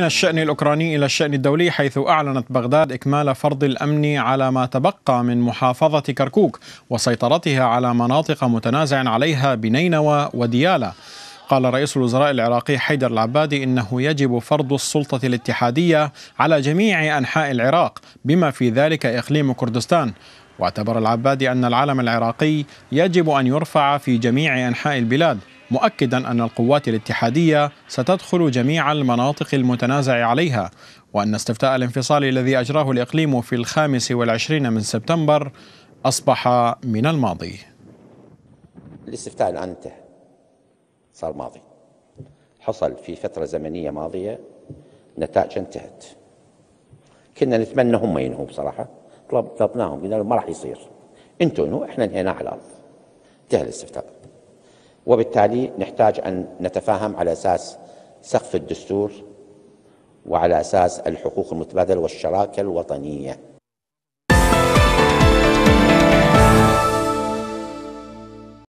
من الشأن الأوكراني إلى الشأن الدولي حيث أعلنت بغداد إكمال فرض الأمن على ما تبقى من محافظة كركوك وسيطرتها على مناطق متنازع عليها بنينوى وديالا قال رئيس الوزراء العراقي حيدر العبادي انه يجب فرض السلطه الاتحاديه على جميع انحاء العراق بما في ذلك اقليم كردستان واعتبر العبادي ان العلم العراقي يجب ان يرفع في جميع انحاء البلاد مؤكدا أن القوات الاتحادية ستدخل جميع المناطق المتنازع عليها وأن استفتاء الانفصال الذي أجراه الإقليم في الخامس والعشرين من سبتمبر أصبح من الماضي الاستفتاء الآن انتهى صار ماضي حصل في فترة زمنية ماضية نتائج انتهت كنا نتمنى هم ينهوا بصراحة طلبناهم قلنا ما راح يصير انتوا انهوا احنا انهيناه على الأرض انتهى الاستفتاء وبالتالي نحتاج أن نتفاهم على أساس سقف الدستور وعلى أساس الحقوق المتبادلة والشراكة الوطنية